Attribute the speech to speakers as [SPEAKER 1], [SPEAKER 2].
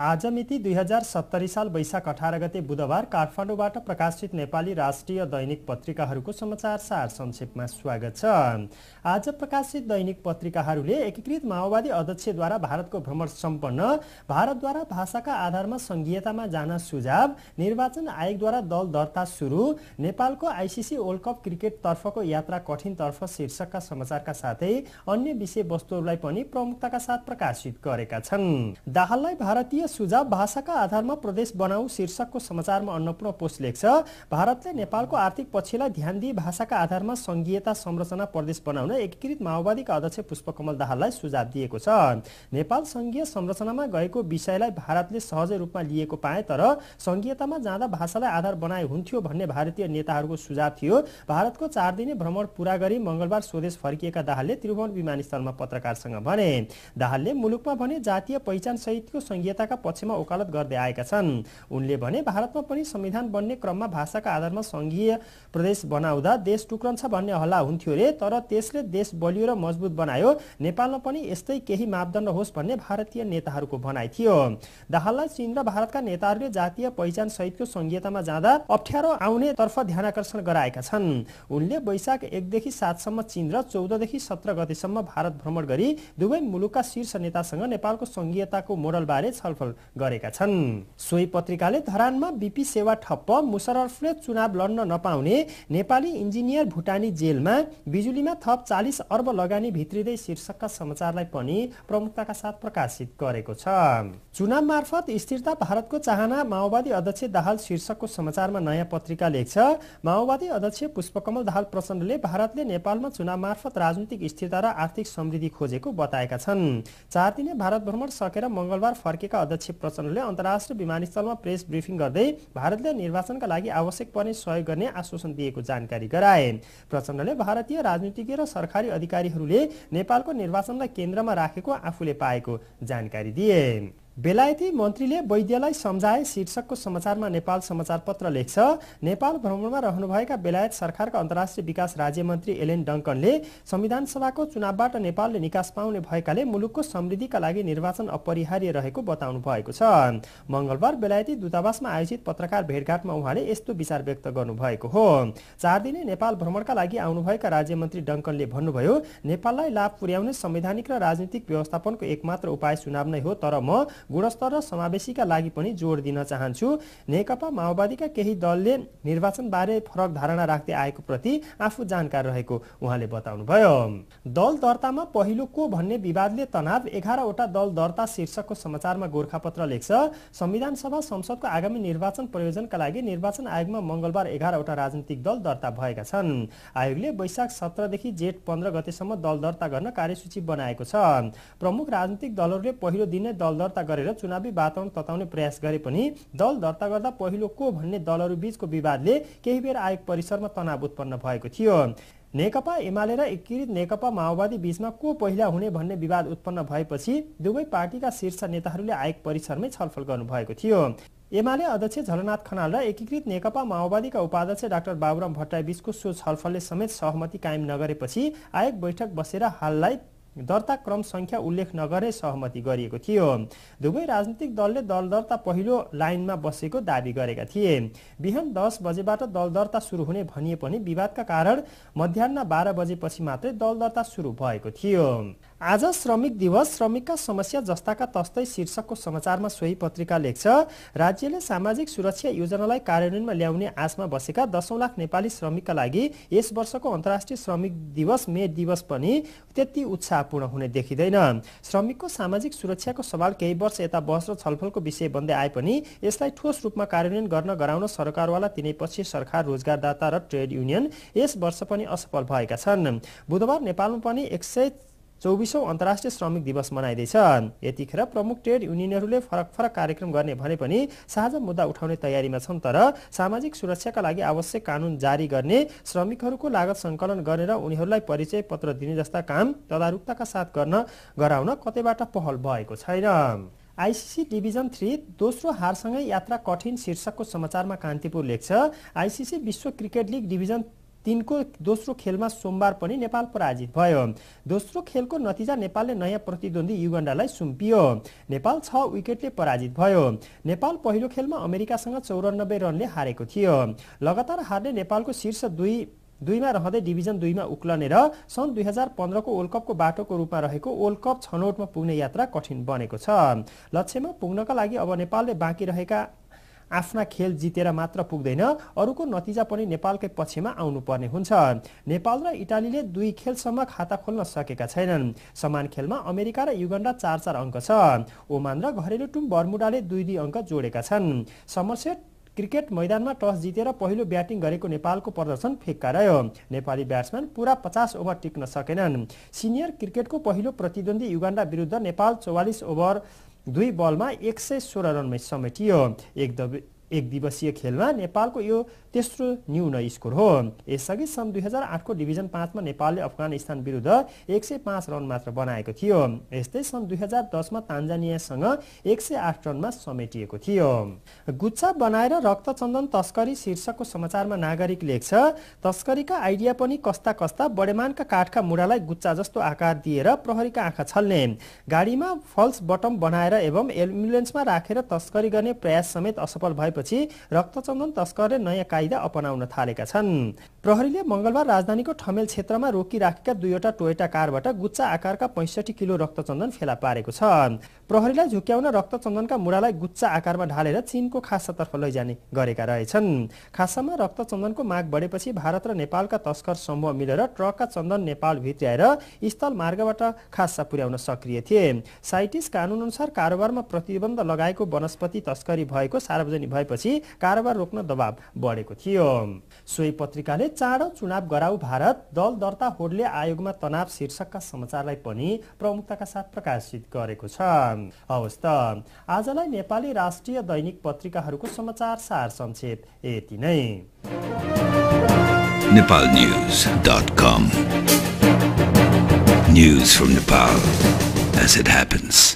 [SPEAKER 1] आज मिति दुई हजार सत्तरी साल वैशाख अठार गते बुधबार काठमाडौँबाट प्रकाशित नेपाली राष्ट्रिय दैनिक पत्रिकाहरूको समाचार सार संक्षेपमा स्वागत छ आज प्रकाशित दैनिक पत्रिकाहरूले एकीकृत माओवादी अध्यक्षद्वारा भारतको भ्रमण सम्पन्न भारतद्वारा भाषाका आधारमा सङ्घीयतामा जान सुझाव निर्वाचन आयोगद्वारा दल दर्ता सुरु नेपालको आइसिसी वर्ल्ड कप क्रिकेटतर्फको यात्रा कठिनतर्फ शीर्षकका समाचारका साथै अन्य विषयवस्तुहरूलाई पनि प्रमुखताका साथ प्रकाशित गरेका छन् दाहाललाई भारतीय सुझाव भाषाका आधारमा प्रदेश बनाऊ शीर्षकको समाचारमा अन्नपूर्ण पोस्ट लेख्छ भारतले नेपालको आर्थिक पक्षलाई ध्यान दिए भाषाका आधारमा सङ्घीयता संरचना प्रदेश बनाउन एकीकृत माओवादीका अध्यक्ष पुष्पकमल दाहाललाई सुझाव दिएको छ नेपाल सङ्घीय संरचनामा गएको विषयलाई भारतले सहजै रूपमा लिएको पाए तर सङ्घीयतामा जाँदा भाषालाई आधार बनाए हुन्थ्यो भन्ने भारतीय नेताहरूको सुझाव थियो भारतको चार दिने भ्रमण पूरा गरी मङ्गलबार स्वदेश फर्किएका दाहालले त्रिभुवन विमानस्थलमा पत्रकारसँग भने दाहालले मुलुकमा भने जातीय पहिचान सहितको सङ्घीयताका भाषाका पक्षमा ओकालत गर्दै आएका छन् उनले भने भारतमा पनि संविधान बन्ने क्रममा भाषाका आधारमा सङ्घीय प्रदेश बनाउँदा देश टुक्रन्छ भन्ने हल्ला हुन्थ्यो रे तर त्यसले देश बलियो र मजबुत बनायो नेपालमा पनि यस्तै केही मापदण्ड होस् भन्ने भारतीय नेताहरूको भनाइ थियो दाहाललाई चीन र भारतका नेताहरूले जातीय पहिचान सहितको संघीयतामा जाँदा अप्ठ्यारो आउनेतर्फ ध्यान आकर्षण गराएका छन् उनले वैशाख एकदेखि सातसम्म चीन र चौधदेखि सत्र गतिसम्म भारत भ्रमण गरी दुवै मुलुकका शीर्ष नेतासँग नेपालको सङ्घीयताको मोडलबारे छलफल छलफल गरेका छन् सोही पत्रिकाले धरानमा बिपी सेवा ठप्प मुसरफले चुनाव लड्न नपाउने नेपाली इन्जिनियर भुटानी जेलमा बिजुलीमा थप चालिस अर्ब लगानी भित्रिँदै शीर्षकका समाचारलाई पनि प्रमुखताका साथ प्रकाशित गरेको छ चुनाव मार्फत स्थिरता भारतको चाहना माओवादी अध्यक्ष दाहाल शीर्षकको समाचारमा नयाँ पत्रिका लेख्छ माओवादी अध्यक्ष पुष्पकमल दाहाल प्रचण्डले भारतले नेपालमा चुनाव मार्फत राजनीतिक स्थिरता र आर्थिक समृद्धि खोजेको बताएका छन् चार दिने भारत भ्रमण सकेर मङ्गलबार फर्केका अध्यक्ष प्रचण्डले अन्तर्राष्ट्रिय विमानस्थलमा प्रेस ब्रिफिङ गर्दै भारतले निर्वाचनका लागि आवश्यक पर्ने सहयोग गर्ने आश्वासन दिएको जानकारी गराए प्रचण्डले भारतीय राजनीतिज्ञ र सरकारी अधिकारीहरूले नेपालको निर्वाचनलाई केन्द्रमा राखेको आफूले पाएको जानकारी दिए बेलायती मन्त्रीले वैद्यलाई सम्झाए शीर्षकको समाचारमा नेपाल समाचार पत्र लेख्छ नेपाल भ्रमणमा रहनुभएका बेलायत सरकारका अन्तर्राष्ट्रिय विकास राज्य मन्त्री एलेन डङ्कनले संविधान सभाको चुनावबाट नेपालले निकास पाउने भएकाले मुलुकको समृद्धिका लागि निर्वाचन अपरिहार्य रहेको बताउनु भएको छ मङ्गलबार बेलायती दूतावासमा आयोजित पत्रकार भेटघाटमा उहाँले यस्तो विचार व्यक्त गर्नुभएको हो चार दिने नेपाल भ्रमणका लागि आउनुभएका राज्य मन्त्री डङ्कनले भन्नुभयो नेपाललाई लाभ पुर्याउने संवैधानिक र राजनीतिक व्यवस्थापनको एकमात्र उपाय चुनाव नै हो तर म गुणस्तर र समावेशीका लागि पनि जोड दिन चाहन्छु नेकपा माओवादीका केही दलले निर्वाचनबारे फरक धारणा राख्दै आएको प्रति आफू जानकार रहेको उहाँले बताउनुभयो दल दर्तामा पहिलो को भन्ने विवादले तनाव एघारवटा दल दर्ता शीर्षकको समाचारमा गोर्खापत्र लेख्छ संविधान सभा संसदको आगामी निर्वाचन प्रयोजनका लागि निर्वाचन आयोगमा मङ्गलबार एघारवटा राजनीतिक दल दर्ता भएका छन् आयोगले वैशाख सत्रदेखि जेठ पन्ध्र गतेसम्म दल दर्ता गर्न कार्यसूची बनाएको छ प्रमुख राजनीतिक दलहरूले पहिलो दिन नै दल दर्ता गरेर चुनावी वातावरण तताउने प्रयास गरे पनि दल दर्ता गर्दा पहिलो को भन्ने बीचको विवादले केही बेर आयोग परिसरमा तनाव उत्पन्न भएको थियो नेकपा एमाले र एकीकृत नेकपा माओवादी बीचमा को पहिला हुने भन्ने विवाद उत्पन्न भएपछि दुवै पार्टीका शीर्ष नेताहरूले आयोग परिसरमै छलफल गर्नुभएको थियो एमाले अध्यक्ष झलनाथ खनाल र एकीकृत नेकपा माओवादीका उपाध्यक्ष डाक्टर बाबुराम भट्टराई बीचको सो छलफलले समेत सहमति कायम नगरेपछि आयोग बैठक बसेर हाललाई दर्ता क्रम सङ्ख्या उल्लेख नगरे सहमति गरिएको थियो दुवै राजनीतिक दलले दल दर्ता पहिलो लाइनमा बसेको दावी गरेका थिए बिहान दस बजेबाट दल दर्ता सुरु हुने भनिए पनि विवादका कारण मध्याह बाह्र बजेपछि मात्रै दल दर्ता सुरु भएको थियो आज श्रमिक दिवस श्रमिकका समस्या जस्ताका तस्तै शीर्षकको समाचारमा सोही पत्रिका लेख्छ राज्यले सामाजिक सुरक्षा योजनालाई कार्यान्वयनमा ल्याउने आशमा बसेका दसौँ लाख नेपाली श्रमिकका लागि यस वर्षको अन्तर्राष्ट्रिय श्रमिक दिवस मे दिवस पनि त्यति उत्साहपूर्ण हुने देखिँदैन श्रमिकको सामाजिक सुरक्षाको सवाल केही वर्ष यता बहस र छलफलको विषय बन्दै आए पनि यसलाई ठोस रूपमा कार्यान्वयन गर्न गराउन सरकारवाला तिनैपछि सरकार रोजगारदाता र ट्रेड युनियन यस वर्ष पनि असफल भएका छन् बुधबार नेपालमा पनि एक सय चौबिसौँ अन्तर्राष्ट्रिय श्रमिक दिवस मनाइँदैछन् यतिखेर प्रमुख ट्रेड युनियनहरूले फरक फरक कार्यक्रम गर्ने भने पनि साझा मुद्दा उठाउने तयारीमा छन् तर सामाजिक सुरक्षाका लागि आवश्यक कानुन जारी गर्ने श्रमिकहरूको लागत सङ्कलन गरेर उनीहरूलाई परिचय पत्र दिने जस्ता काम तदारुकताका साथ गर्न गराउन कतैबाट पहल भएको छैन आइसिसी डिभिजन थ्री दोस्रो हारसँगै यात्रा कठिन शीर्षकको समाचारमा कान्तिपुर लेख्छ आइसिसी विश्व क्रिकेट लिग डिभिजन तिनको दोस्रो खेलमा सोमबार पनि नेपाल पराजित भयो दोस्रो खेलको नतिजा नेपालले नयाँ प्रतिद्वन्दी युगण्डालाई सुम्पियो नेपाल छ विकेटले पराजित भयो नेपाल पहिलो खेलमा अमेरिकासँग चौरानब्बे रनले हारेको थियो लगातार हारले नेपालको शीर्ष दुई दुईमा रहँदै डिभिजन दुईमा उक्लने र सन् दुई हजार पन्ध्रको वर्ल्ड कपको बाटोको रूपमा रहेको वर्ल्ड कप छनौटमा पुग्ने यात्रा कठिन बनेको छ लक्ष्यमा पुग्नका लागि अब नेपालले बाँकी रहेका आफ्ना खेल जितेर मात्र पुग्दैन अरूको नतिजा पनि नेपालकै पक्षमा आउनुपर्ने हुन्छ नेपाल र इटालीले दुई खेलसम्म खाता खोल्न सकेका छैनन् समान खेलमा अमेरिका र युगण्डा चार चार अङ्क छ ओमान र घरेलु टुम बर्मुडाले दुई दुई अङ्क जोडेका छन् समरसेट क्रिकेट मैदानमा टस जितेर पहिलो ब्याटिङ गरेको नेपालको प्रदर्शन फिक्का रह्यो नेपाली ब्याट्सम्यान पुरा पचास ओभर टिक्न सकेनन् सिनियर क्रिकेटको पहिलो प्रतिद्वन्दी युगाण्डा विरुद्ध नेपाल चौवालिस ओभर दुई बलमा एक सय सोह्र रनमै समेटियो एक एक दिवसीय खेलमा नेपालको यो तेस्रो न्यून स्कोर हो यसअघि सन् दुई हजार आठको डिभिजन पाँचमा नेपालले अफगानिस्तान विरुद्ध एक सय पाँच रन मात्र बनाएको थियो यस्तै सन् दुई हजार दसमा तान्जानियासँग एक सय आठ रनमा समेटिएको थियो गुच्छा बनाएर रक्तचन्दन तस्करी शीर्षकको समाचारमा नागरिक लेख्छ तस्करीका आइडिया पनि कस्ता कस्ता बडेमानका काठका मुढालाई गुच्चा जस्तो आकार दिएर प्रहरीका आँखा छल्ने गाडीमा फल्स बटम बनाएर एवं एम्बुलेन्समा राखेर तस्करी गर्ने प्रयास समेत असफल भए गरेपछि रक्तचन्दन तस्करले नयाँ कायदा अपनाउन थालेका छन् प्रहरीले मंगलबार राजधानीको ठमेल क्षेत्रमा रोकिराखेका दुईवटा टोयटा कारबाट गुच्चा आकारका पैँसठी किलो रक्तचन्दन फेला पारेको छ प्रहरीलाई झुक्याउन रक्तचन्दनका मुढालाई गुच्चा आकारमा ढालेर चीनको खासातर्फ लैजाने गरेका रहेछन् खासामा रक्तचन्दनको माग बढेपछि भारत र नेपालका तस्कर समूह मिलेर ट्रकका चन्दन नेपाल भित्र्याएर स्थल मार्गबाट खासा पुर्याउन सक्रिय थिए साइटिस कानुन अनुसार कारोबारमा प्रतिबन्ध लगाएको वनस्पति तस्करी भएको सार्वजनिक भए भएपछि कारोबार रोक्न दबाव बढेको थियो सोही पत्रिकाले चाँडो चुनाव गराउ भारत दल दर्ता होडले आयोगमा तनाव शीर्षकका समाचारलाई पनि प्रमुखताका साथ प्रकाशित गरेको छ हवस् त आजलाई नेपाली राष्ट्रिय दैनिक पत्रिकाहरूको समाचार सार संक्षेप यति नै Nepal news dot com from Nepal as it happens.